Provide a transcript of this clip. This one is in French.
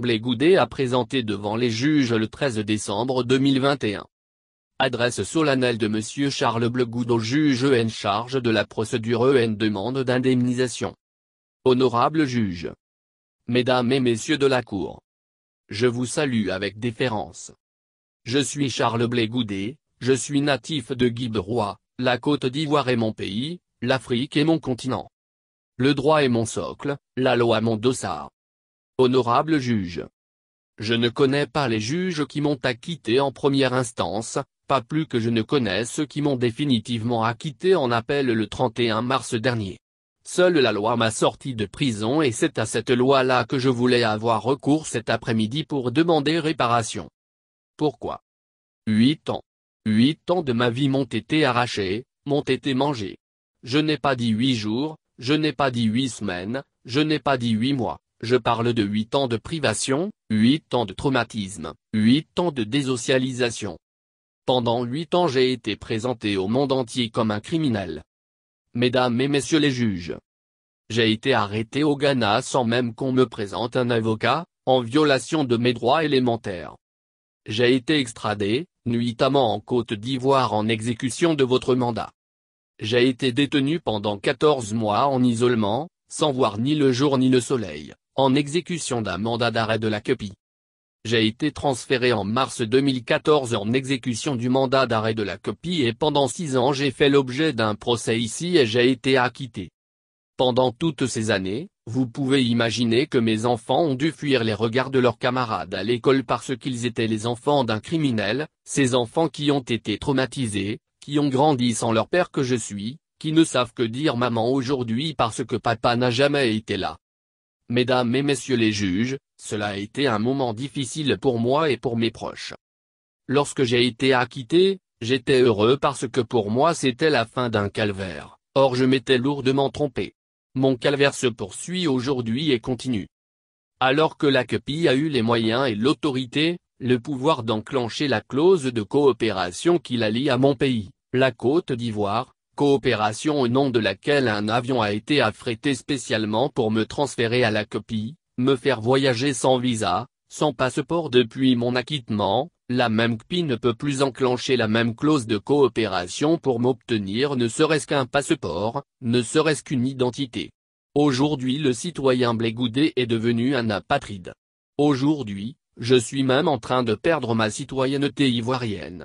Goudé a présenté devant les juges le 13 décembre 2021. Adresse solennelle de M. Charles Goudé au juge en charge de la procédure en demande d'indemnisation. Honorable juge. Mesdames et messieurs de la Cour. Je vous salue avec déférence. Je suis Charles Goudé, je suis natif de Guibroy, la Côte d'Ivoire est mon pays, l'Afrique est mon continent. Le droit est mon socle, la loi mon dossard. Honorable juge. Je ne connais pas les juges qui m'ont acquitté en première instance, pas plus que je ne connais ceux qui m'ont définitivement acquitté en appel le 31 mars dernier. Seule la loi m'a sorti de prison et c'est à cette loi-là que je voulais avoir recours cet après-midi pour demander réparation. Pourquoi Huit ans. Huit ans de ma vie m'ont été arrachés, m'ont été mangés. Je n'ai pas dit huit jours, je n'ai pas dit huit semaines, je n'ai pas dit huit mois. Je parle de huit ans de privation, huit ans de traumatisme, huit ans de désocialisation. Pendant huit ans j'ai été présenté au monde entier comme un criminel. Mesdames et messieurs les juges. J'ai été arrêté au Ghana sans même qu'on me présente un avocat, en violation de mes droits élémentaires. J'ai été extradé, nuitamment en Côte d'Ivoire en exécution de votre mandat. J'ai été détenu pendant 14 mois en isolement, sans voir ni le jour ni le soleil en exécution d'un mandat d'arrêt de la copie. J'ai été transféré en mars 2014 en exécution du mandat d'arrêt de la copie et pendant six ans j'ai fait l'objet d'un procès ici et j'ai été acquitté. Pendant toutes ces années, vous pouvez imaginer que mes enfants ont dû fuir les regards de leurs camarades à l'école parce qu'ils étaient les enfants d'un criminel, ces enfants qui ont été traumatisés, qui ont grandi sans leur père que je suis, qui ne savent que dire maman aujourd'hui parce que papa n'a jamais été là. Mesdames et messieurs les juges, cela a été un moment difficile pour moi et pour mes proches. Lorsque j'ai été acquitté, j'étais heureux parce que pour moi c'était la fin d'un calvaire, or je m'étais lourdement trompé. Mon calvaire se poursuit aujourd'hui et continue. Alors que la CUPI a eu les moyens et l'autorité, le pouvoir d'enclencher la clause de coopération qui la lie à mon pays, la Côte d'Ivoire, coopération au nom de laquelle un avion a été affrété spécialement pour me transférer à la copie, me faire voyager sans visa, sans passeport depuis mon acquittement, la même CPI ne peut plus enclencher la même clause de coopération pour m'obtenir ne serait-ce qu'un passeport, ne serait-ce qu'une identité. Aujourd'hui le citoyen Blégoudé est devenu un apatride. Aujourd'hui, je suis même en train de perdre ma citoyenneté ivoirienne.